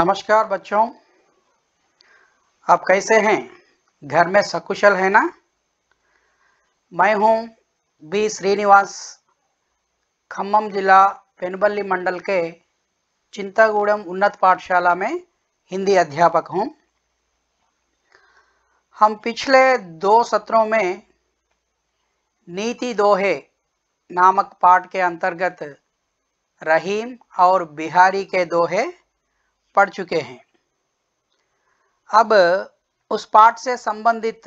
नमस्कार बच्चों आप कैसे हैं घर में सकुशल है ना मैं हूं बी श्रीनिवास खम्मम जिला पेनबल्ली मंडल के चिंतागुड़म उन्नत पाठशाला में हिंदी अध्यापक हूं हम पिछले दो सत्रों में नीति दोहे नामक पाठ के अंतर्गत रहीम और बिहारी के दोहे पढ़ चुके हैं अब उस पाठ से संबंधित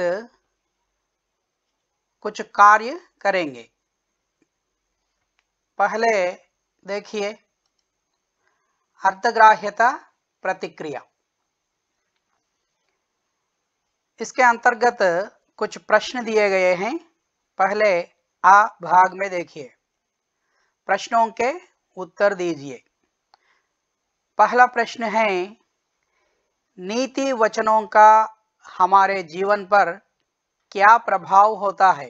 कुछ कार्य करेंगे पहले देखिए अर्थग्राह्यता प्रतिक्रिया इसके अंतर्गत कुछ प्रश्न दिए गए हैं पहले आ भाग में देखिए प्रश्नों के उत्तर दीजिए पहला प्रश्न है नीति वचनों का हमारे जीवन पर क्या प्रभाव होता है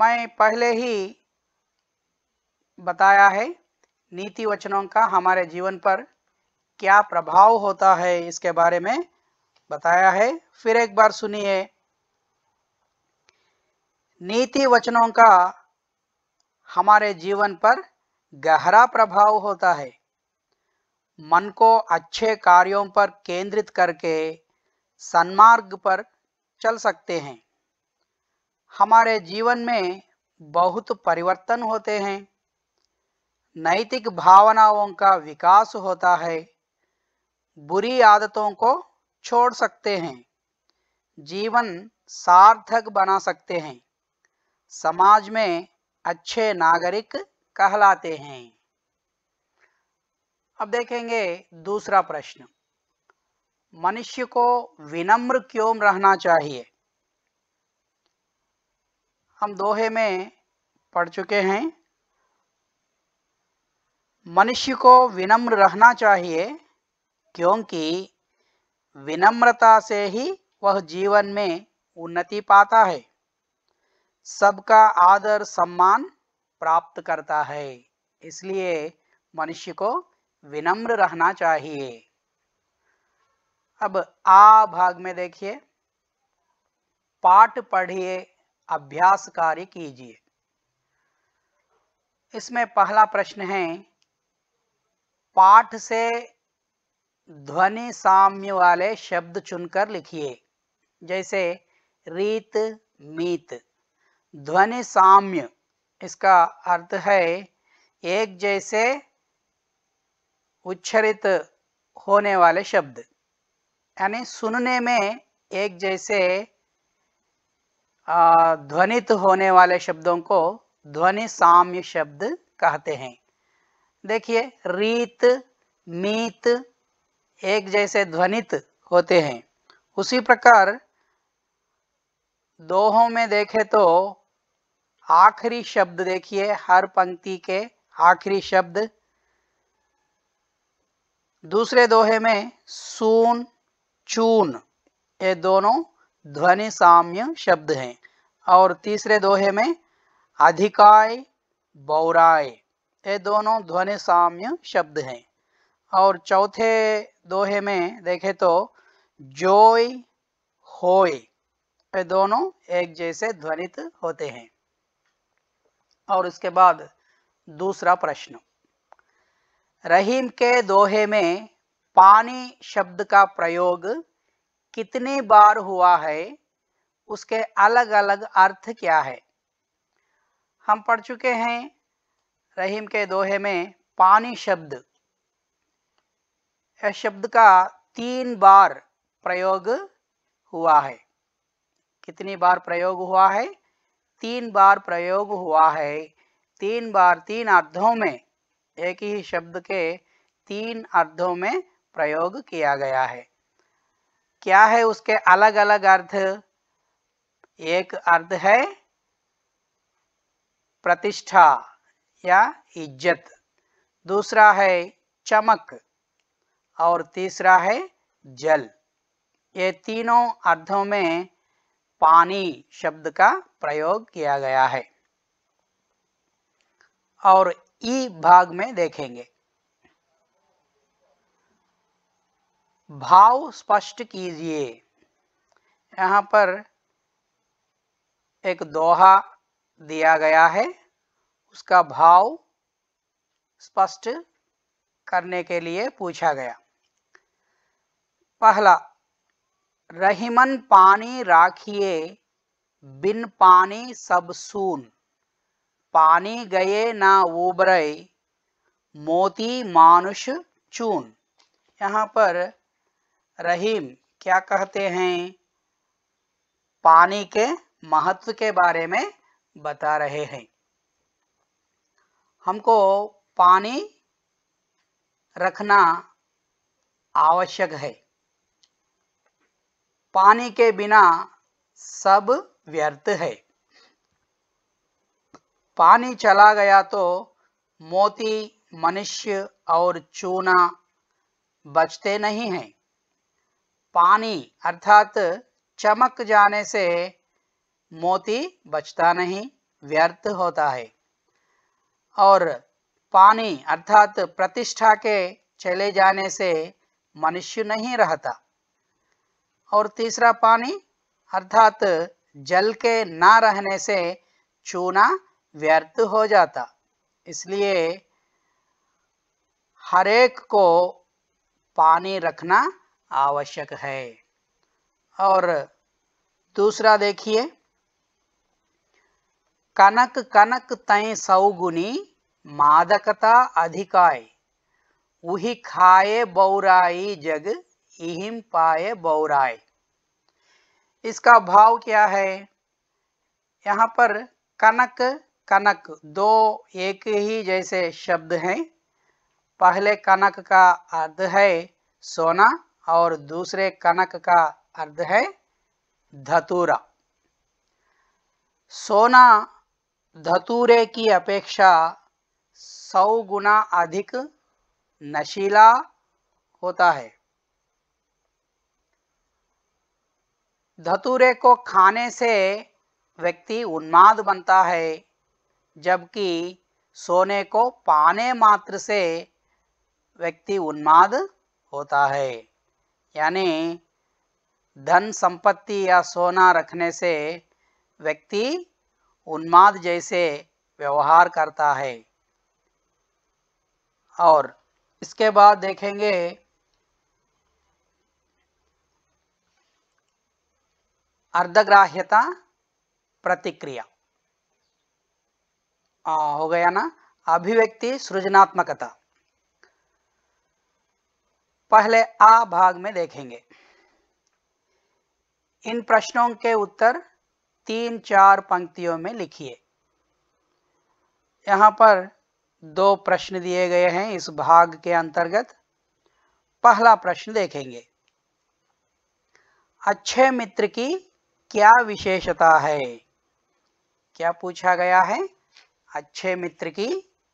मैं पहले ही बताया है नीति वचनों का हमारे जीवन पर क्या प्रभाव होता है इसके बारे में बताया है फिर एक बार सुनिए नीति वचनों का हमारे जीवन पर गहरा प्रभाव होता है मन को अच्छे कार्यों पर केंद्रित करके सन्मार्ग पर चल सकते हैं हमारे जीवन में बहुत परिवर्तन होते हैं नैतिक भावनाओं का विकास होता है बुरी आदतों को छोड़ सकते हैं जीवन सार्थक बना सकते हैं समाज में अच्छे नागरिक कहलाते हैं अब देखेंगे दूसरा प्रश्न मनुष्य को विनम्र क्यों रहना चाहिए हम दोहे में पढ़ चुके हैं मनुष्य को विनम्र रहना चाहिए क्योंकि विनम्रता से ही वह जीवन में उन्नति पाता है सबका आदर सम्मान प्राप्त करता है इसलिए मनुष्य को विनम्र रहना चाहिए अब आ भाग में देखिए पाठ पढ़िए अभ्यास कार्य कीजिए इसमें पहला प्रश्न है पाठ से ध्वनि साम्य वाले शब्द चुनकर लिखिए जैसे रीत मीत ध्वनि साम्य इसका अर्थ है एक जैसे उच्चरित होने वाले शब्द यानी सुनने में एक जैसे ध्वनित होने वाले शब्दों को ध्वनि साम्य शब्द कहते हैं देखिए रीत मीत एक जैसे ध्वनित होते हैं उसी प्रकार दोहों में देखे तो आखिरी शब्द देखिए हर पंक्ति के आखिरी शब्द दूसरे दोहे में सून चून ये दोनों ध्वनि साम्य शब्द हैं और तीसरे दोहे में अधिकाय बौराय ये दोनों ध्वनि साम्य शब्द हैं और चौथे दोहे में देखे तो जोय होय ये दोनों एक जैसे ध्वनित होते हैं और उसके बाद दूसरा प्रश्न रहीम के दोहे में पानी शब्द का प्रयोग कितनी बार हुआ है उसके अलग अलग अर्थ क्या है हम पढ़ चुके हैं रहीम के दोहे में पानी शब्द यह शब्द का तीन बार प्रयोग हुआ है कितनी बार प्रयोग हुआ है तीन बार प्रयोग हुआ है तीन बार तीन अर्थों में एक ही शब्द के तीन अर्थों में प्रयोग किया गया है क्या है उसके अलग अलग अर्थ एक अर्थ है प्रतिष्ठा या इज्जत दूसरा है चमक और तीसरा है जल ये तीनों अर्थों में पानी शब्द का प्रयोग किया गया है और ई भाग में देखेंगे भाव स्पष्ट कीजिए यहां पर एक दोहा दिया गया है उसका भाव स्पष्ट करने के लिए पूछा गया पहला रहीमन पानी राखिए बिन पानी सब सून पानी गए ना उबरे मोती मानुष चून यहाँ पर रहीम क्या कहते हैं पानी के महत्व के बारे में बता रहे हैं हमको पानी रखना आवश्यक है पानी के बिना सब व्यर्थ है पानी चला गया तो मोती मनुष्य और चूना बचते नहीं हैं पानी अर्थात चमक जाने से मोती बचता नहीं व्यर्थ होता है और पानी अर्थात प्रतिष्ठा के चले जाने से मनुष्य नहीं रहता और तीसरा पानी अर्थात जल के ना रहने से चूना व्यर्थ हो जाता इसलिए हरेक को पानी रखना आवश्यक है और दूसरा देखिए कनक कनक तय सौगुनी मादकता अधिकाय उही खाए बौराई जग इहिम पाए बौराय इसका भाव क्या है यहाँ पर कनक कनक दो एक ही जैसे शब्द हैं पहले कनक का अर्थ है सोना और दूसरे कनक का अर्ध है धतूरा सोना धतूरे की अपेक्षा सौ गुना अधिक नशीला होता है धतूरे को खाने से व्यक्ति उन्माद बनता है जबकि सोने को पाने मात्र से व्यक्ति उन्माद होता है यानी धन संपत्ति या सोना रखने से व्यक्ति उन्माद जैसे व्यवहार करता है और इसके बाद देखेंगे अर्धग्राह्यता प्रतिक्रिया आ, हो गया ना अभिव्यक्ति सृजनात्मकता पहले आ भाग में देखेंगे इन प्रश्नों के उत्तर तीन चार पंक्तियों में लिखिए यहां पर दो प्रश्न दिए गए हैं इस भाग के अंतर्गत पहला प्रश्न देखेंगे अच्छे मित्र की क्या विशेषता है क्या पूछा गया है अच्छे मित्र की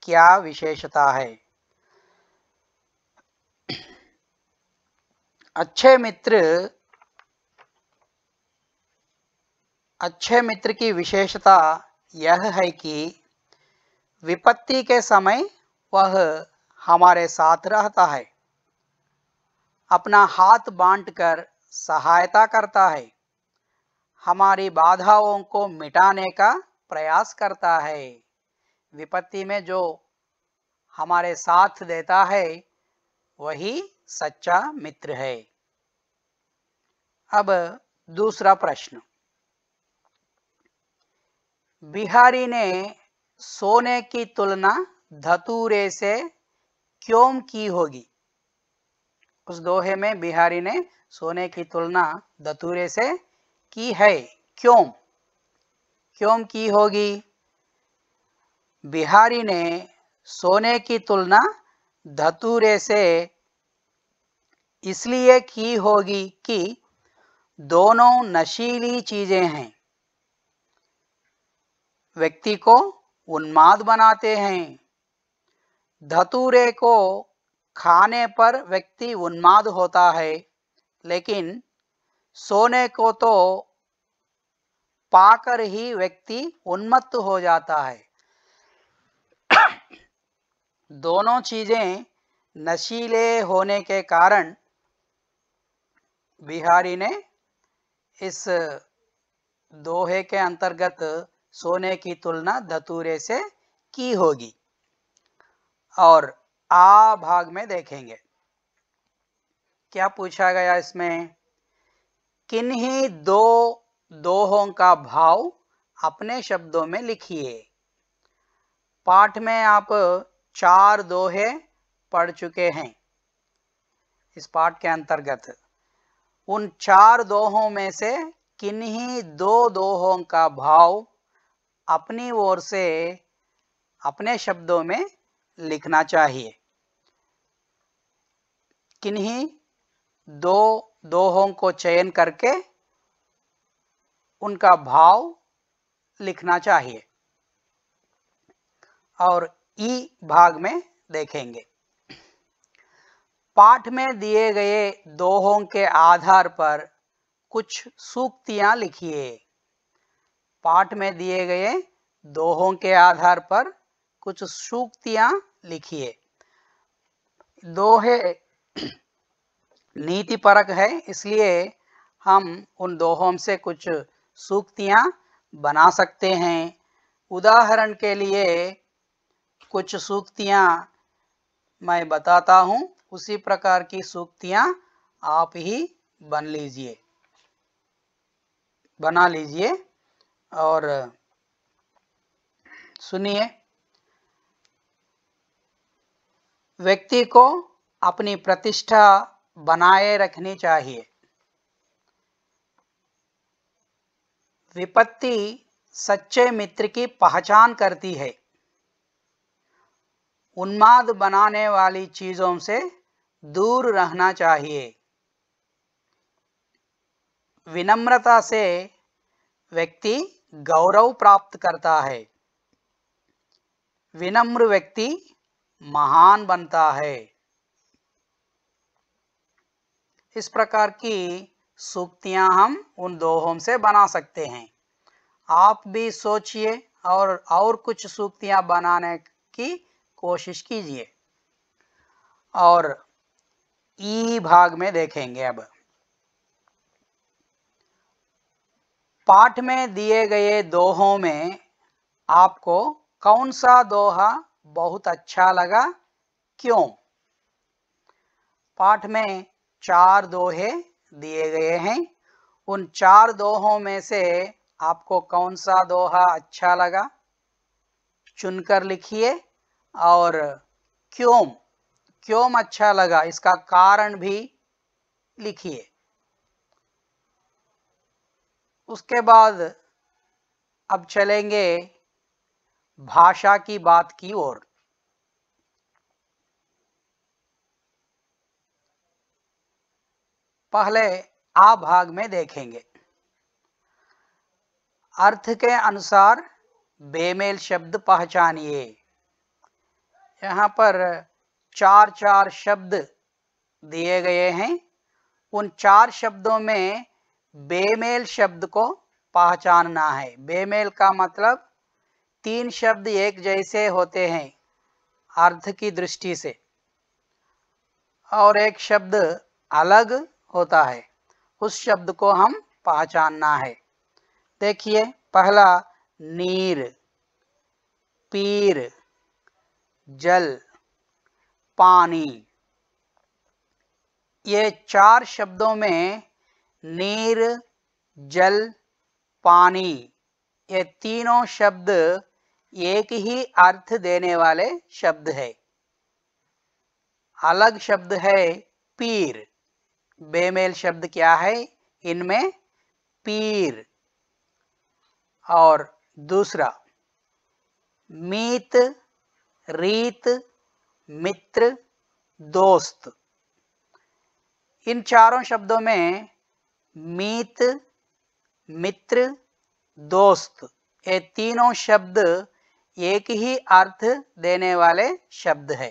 क्या विशेषता है अच्छे मित्र अच्छे मित्र की विशेषता यह है कि विपत्ति के समय वह हमारे साथ रहता है अपना हाथ बांटकर सहायता करता है हमारी बाधाओं को मिटाने का प्रयास करता है विपत्ति में जो हमारे साथ देता है वही सच्चा मित्र है अब दूसरा प्रश्न बिहारी ने सोने की तुलना धतूरे से क्यों की होगी उस दोहे में बिहारी ने सोने की तुलना धतूरे से की है क्यों क्यों की होगी बिहारी ने सोने की तुलना धतूरे से इसलिए की होगी कि दोनों नशीली चीजें हैं व्यक्ति को उन्माद बनाते हैं धतूरे को खाने पर व्यक्ति उन्माद होता है लेकिन सोने को तो पाकर ही व्यक्ति उन्मत्त हो जाता है दोनों चीजें नशीले होने के कारण बिहारी ने इस दोहे के अंतर्गत सोने की तुलना धतूरे से की होगी और आ भाग में देखेंगे क्या पूछा गया इसमें किन्हीं दो दोहों का भाव अपने शब्दों में लिखिए पाठ में आप चार दोहे पढ़ चुके हैं इस पाठ के अंतर्गत उन चार दोहों में से किन्हीं दो दोहों का भाव अपनी ओर से अपने शब्दों में लिखना चाहिए किन्हीं दो दोहों को चयन करके उनका भाव लिखना चाहिए और ई भाग में देखेंगे पाठ में दिए गए दोहों के आधार पर कुछ सूक्तियां लिखिए पाठ में दिए गए दोहों के आधार पर कुछ सूक्तियां लिखिए दोहे नीति परक है इसलिए हम उन दोहों से कुछ सूक्तियाँ बना सकते हैं उदाहरण के लिए कुछ सूक्तियाँ मैं बताता हूँ उसी प्रकार की सूक्तियाँ आप ही बन लीजिए बना लीजिए और सुनिए व्यक्ति को अपनी प्रतिष्ठा बनाए रखनी चाहिए विपत्ति सच्चे मित्र की पहचान करती है उन्माद बनाने वाली चीज़ों से दूर रहना चाहिए विनम्रता से व्यक्ति गौरव प्राप्त करता है विनम्र व्यक्ति महान बनता है इस प्रकार की सूक्तियां हम उन दोहों से बना सकते हैं आप भी सोचिए और और कुछ सूक्तियां बनाने की कोशिश कीजिए और ई भाग में देखेंगे अब पाठ में दिए गए दोहों में आपको कौन सा दोहा बहुत अच्छा लगा क्यों पाठ में चार दोहे दिए गए हैं उन चार दोहों में से आपको कौन सा दोहा अच्छा लगा चुनकर लिखिए और क्यों क्यों अच्छा लगा इसका कारण भी लिखिए उसके बाद अब चलेंगे भाषा की बात की ओर पहले आ भाग में देखेंगे अर्थ के अनुसार बेमेल शब्द पहचानिए यहाँ पर चार चार शब्द दिए गए हैं उन चार शब्दों में बेमेल शब्द को पहचानना है बेमेल का मतलब तीन शब्द एक जैसे होते हैं अर्थ की दृष्टि से और एक शब्द अलग होता है उस शब्द को हम पहचानना है देखिए पहला नीर पीर जल पानी ये चार शब्दों में नीर जल पानी ये तीनों शब्द एक ही अर्थ देने वाले शब्द है अलग शब्द है पीर बेमेल शब्द क्या है इनमें पीर और दूसरा मीत रीत मित्र दोस्त इन चारों शब्दों में मीत मित्र दोस्त ये तीनों शब्द एक ही अर्थ देने वाले शब्द है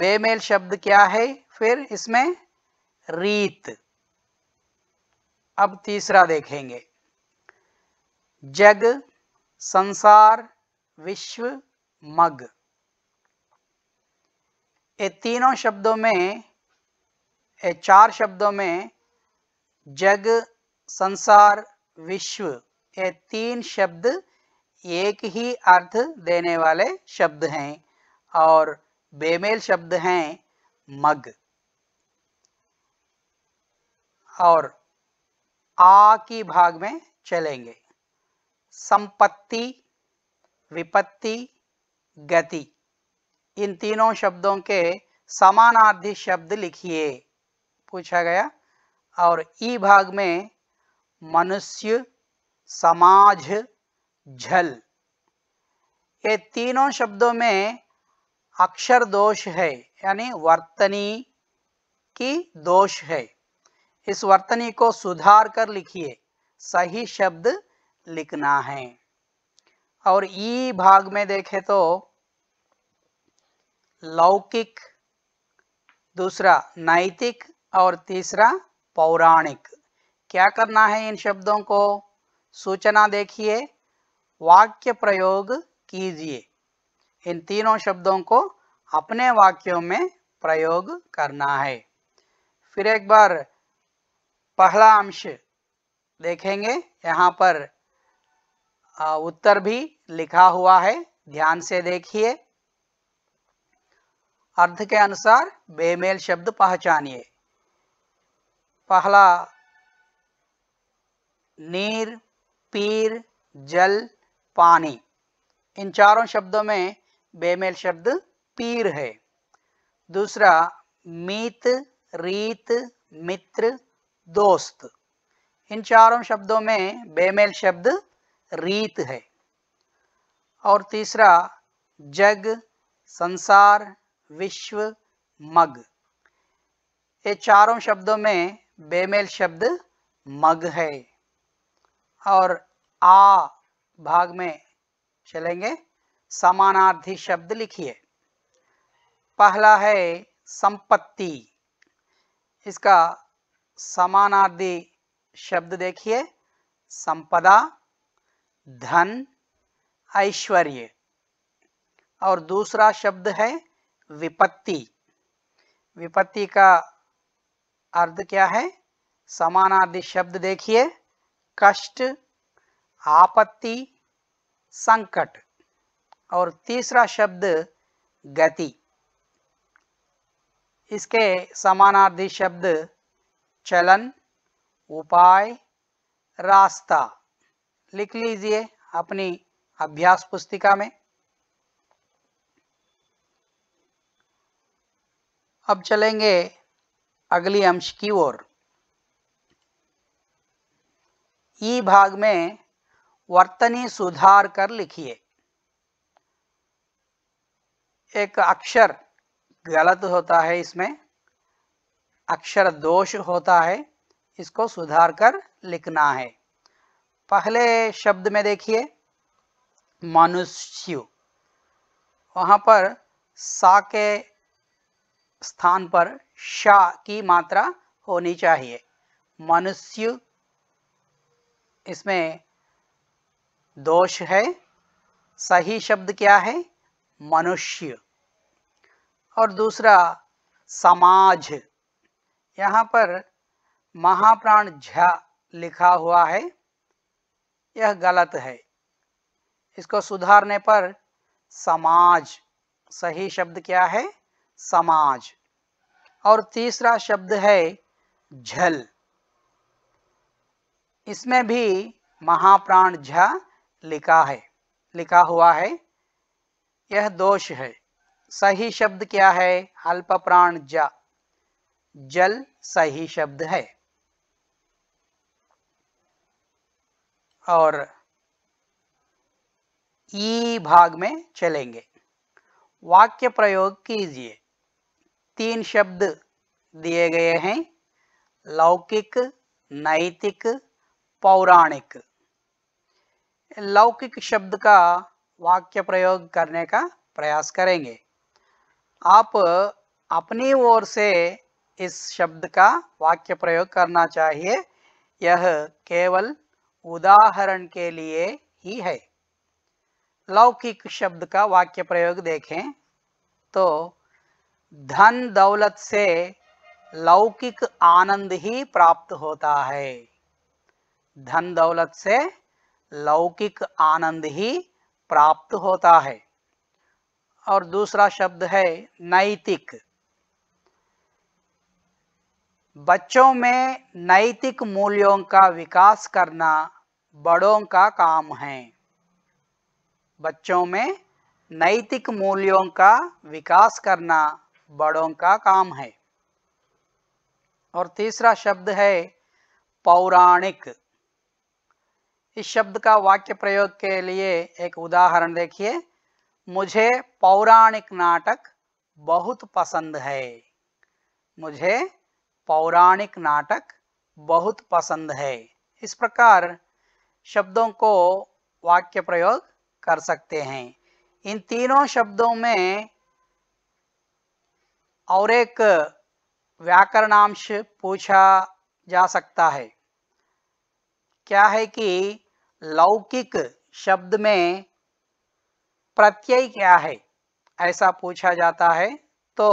बेमेल शब्द क्या है फिर इसमें रीत अब तीसरा देखेंगे जग संसार विश्व मग ये तीनों शब्दों में ये चार शब्दों में जग संसार विश्व ये तीन शब्द एक ही अर्थ देने वाले शब्द हैं और बेमेल शब्द हैं मग और आ की भाग में चलेंगे संपत्ति विपत्ति गति इन तीनों शब्दों के समानार्थी शब्द लिखिए पूछा गया और ई भाग में मनुष्य समाज झल ये तीनों शब्दों में अक्षर दोष है यानी वर्तनी की दोष है इस वर्तनी को सुधार कर लिखिए सही शब्द लिखना है और ई भाग में देखे तो लौकिक दूसरा नैतिक और तीसरा पौराणिक क्या करना है इन शब्दों को सूचना देखिए वाक्य प्रयोग कीजिए इन तीनों शब्दों को अपने वाक्यों में प्रयोग करना है फिर एक बार पहला अंश देखेंगे यहाँ पर उत्तर भी लिखा हुआ है ध्यान से देखिए अर्थ के अनुसार बेमेल शब्द पहचानिए पहला नीर पीर जल पानी इन चारों शब्दों में बेमेल शब्द पीर है दूसरा मीत रीत मित्र दोस्त इन चारों शब्दों में बेमेल शब्द रीत है और तीसरा जग संसार विश्व मग ये चारों शब्दों में बेमेल शब्द मग है और आ भाग में चलेंगे समानार्थी शब्द लिखिए पहला है संपत्ति इसका समानार्थी शब्द देखिए संपदा धन ऐश्वर्य और दूसरा शब्द है विपत्ति विपत्ति का अर्थ क्या है समानार्थी शब्द देखिए कष्ट आपत्ति संकट और तीसरा शब्द गति इसके समानार्थी शब्द चलन उपाय रास्ता लिख लीजिए अपनी अभ्यास पुस्तिका में अब चलेंगे अगली अंश की ओर ई भाग में वर्तनी सुधार कर लिखिए एक अक्षर गलत होता है इसमें अक्षर दोष होता है इसको सुधार कर लिखना है पहले शब्द में देखिए मनुष्य वहाँ पर सा के स्थान पर शा की मात्रा होनी चाहिए मनुष्य इसमें दोष है सही शब्द क्या है मनुष्य और दूसरा समाज यहाँ पर महाप्राण झा लिखा हुआ है यह गलत है इसको सुधारने पर समाज सही शब्द क्या है समाज और तीसरा शब्द है झल इसमें भी महाप्राण झा लिखा है लिखा हुआ है यह दोष है सही शब्द क्या है अल्प प्राण जा जल सही शब्द है और ई भाग में चलेंगे वाक्य प्रयोग कीजिए तीन शब्द दिए गए हैं लौकिक नैतिक पौराणिक लौकिक शब्द का वाक्य प्रयोग करने का प्रयास करेंगे आप अपनी ओर से इस शब्द का वाक्य प्रयोग करना चाहिए यह केवल उदाहरण के लिए ही है लौकिक शब्द का वाक्य प्रयोग देखें तो धन दौलत से लौकिक आनंद ही प्राप्त होता है धन दौलत से लौकिक आनंद ही प्राप्त होता है और दूसरा शब्द है नैतिक बच्चों में नैतिक मूल्यों का विकास करना बड़ों का काम है बच्चों में नैतिक मूल्यों का विकास करना बड़ों का काम है और तीसरा शब्द है पौराणिक इस शब्द का वाक्य प्रयोग के लिए एक उदाहरण देखिए मुझे पौराणिक नाटक बहुत पसंद है मुझे पौराणिक नाटक बहुत पसंद है इस प्रकार शब्दों को वाक्य प्रयोग कर सकते हैं इन तीनों शब्दों में और एक व्याकरणांश पूछा जा सकता है क्या है कि लौकिक शब्द में प्रत्यय क्या है ऐसा पूछा जाता है तो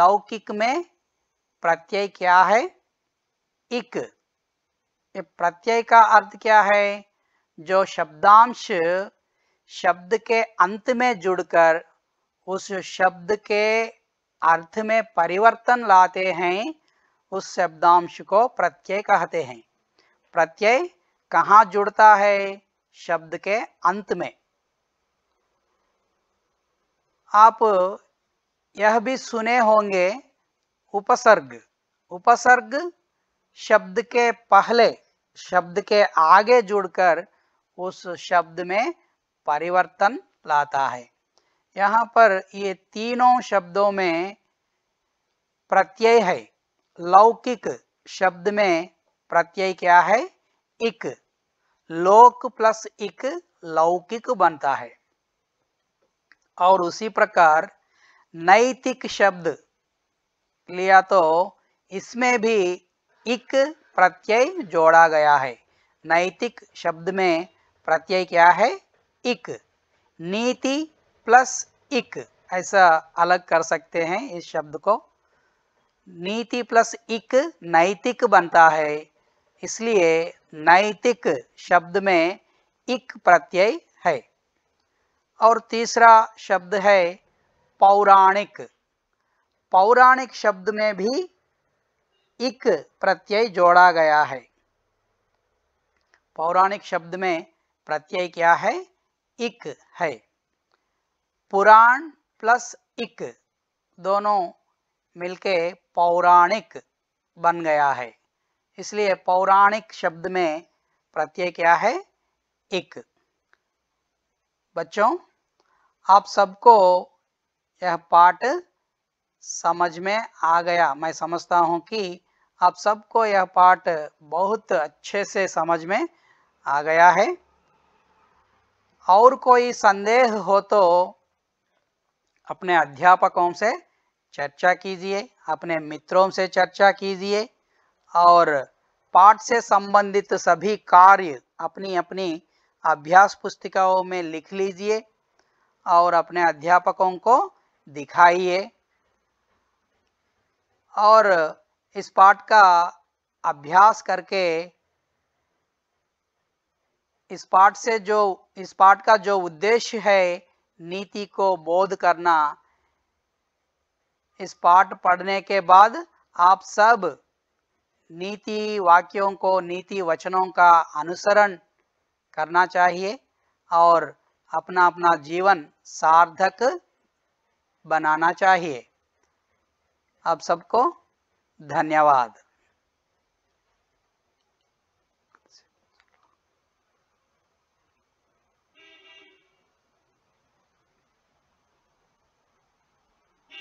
लौकिक में प्रत्यय क्या है इक प्रत्यय का अर्थ क्या है जो शब्दांश शब्द के अंत में जुड़कर उस शब्द के अर्थ में परिवर्तन लाते हैं उस शब्दांश को प्रत्यय कहते हैं प्रत्यय कहाँ जुड़ता है शब्द के अंत में आप यह भी सुने होंगे उपसर्ग उपसर्ग शब्द के पहले शब्द के आगे जुड़कर उस शब्द में परिवर्तन लाता है यहाँ पर ये तीनों शब्दों में प्रत्यय है लौकिक शब्द में प्रत्यय क्या है इक लोक प्लस इक लौकिक बनता है और उसी प्रकार नैतिक शब्द लिया तो इसमें भी इक प्रत्यय जोड़ा गया है नैतिक शब्द में प्रत्यय क्या है इक नीति प्लस इक ऐसा अलग कर सकते हैं इस शब्द को नीति प्लस इक नैतिक बनता है इसलिए नैतिक शब्द में इक प्रत्यय है और तीसरा शब्द है पौराणिक पौराणिक शब्द में भी इक प्रत्यय जोड़ा गया है पौराणिक शब्द में प्रत्यय क्या है इक है पुराण प्लस इक दोनों मिलके पौराणिक बन गया है इसलिए पौराणिक शब्द में प्रत्यय क्या है इक बच्चों आप सबको यह पाठ समझ में आ गया मैं समझता हूँ कि आप सबको यह पाठ बहुत अच्छे से समझ में आ गया है और कोई संदेह हो तो अपने अध्यापकों से चर्चा कीजिए अपने मित्रों से चर्चा कीजिए और पाठ से संबंधित सभी कार्य अपनी अपनी अभ्यास पुस्तिकाओं में लिख लीजिए और अपने अध्यापकों को दिखाइए और इस पाठ का अभ्यास करके इस पाठ से जो इस पाठ का जो उद्देश्य है नीति को बोध करना इस पाठ पढ़ने के बाद आप सब नीति वाक्यों को नीति वचनों का अनुसरण करना चाहिए और अपना अपना जीवन सार्थक बनाना चाहिए आप सबको धन्यवाद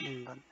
बंद हम्म,